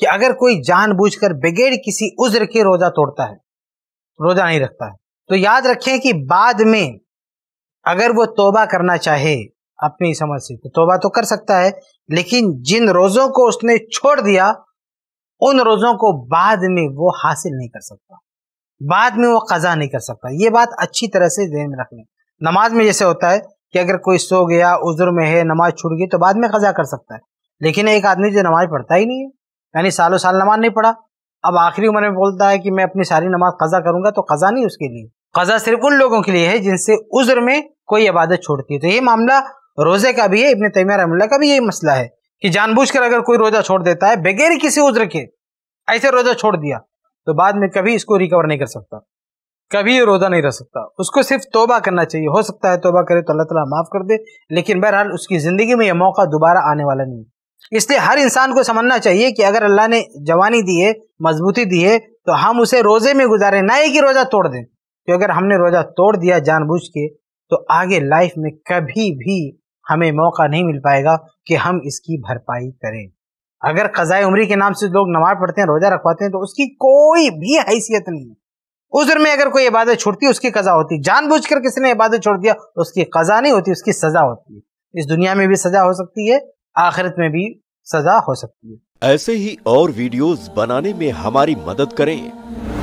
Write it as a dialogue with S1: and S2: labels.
S1: कि अगर कोई जानबूझकर बगैर किसी उज्र के रोजा तोड़ता है रोजा नहीं रखता है तो याद रखें कि बाद में अगर वो तोबा करना चाहे अपनी समझ से तो तोबा तो कर सकता है लेकिन जिन रोजों को उसने छोड़ दिया उन रोजों को बाद में वो हासिल नहीं कर सकता बाद में वो कजा नहीं कर सकता ये बात अच्छी तरह से जहन में रख लें नमाज में जैसे होता है कि अगर कोई सो गया उज्र में है नमाज छूट गई तो बाद में कजा कर सकता है लेकिन एक आदमी जो नमाज पढ़ता ही नहीं है यानी सालों साल नमाज नहीं पढ़ा अब आखिरी उम्र में बोलता है कि मैं अपनी सारी नमाज कज़ा करूंगा तो कज़ा नहीं उसके लिए कज़ा सिर्फ उन लोगों के लिए है जिनसे उज्र में कोई इबादत छोड़ती है तो ये मामला रोज़े का भी है इबन तैमिया रहमल्ला का भी यही मसला है कि जानबूझकर अगर कोई रोज़ा छोड़ देता है बगैर किसी उज्र के ऐसे रोज़ा छोड़ दिया तो बाद में कभी इसको रिकवर नहीं कर सकता कभी रोज़ा नहीं रह सकता उसको सिर्फ तोबा करना चाहिए हो सकता है तोबा करे तो अल्लाह ताला माफ़ कर दे लेकिन बहरहाल उसकी ज़िंदगी में यह मौका दोबारा आने वाला नहीं इसलिए हर इंसान को समझना चाहिए कि अगर अल्लाह ने जवानी दी है मजबूती दी है तो हम उसे रोज़े में गुजारें ना ही कि रोज़ा तोड़ दें क्योंकि तो अगर हमने रोज़ा तोड़ दिया जानबूझ के तो आगे लाइफ में कभी भी हमें मौका नहीं मिल पाएगा कि हम इसकी भरपाई करें अगर कज़ाए उम्री के नाम से लोग नमाज पढ़ते हैं रोज़ा रखवाते हैं तो उसकी कोई भी हैसियत नहीं है उज्र में अगर कोई इबादत छोड़ती है उसकी कज़ा होती जानबूझ कर किसी ने इबादत छोड़ दिया उसकी कज़ा नहीं होती उसकी सज़ा होती है इस दुनिया में भी सज़ा हो सकती है आखिरत में भी सजा हो सकती
S2: है ऐसे ही और वीडियोस बनाने में हमारी मदद करें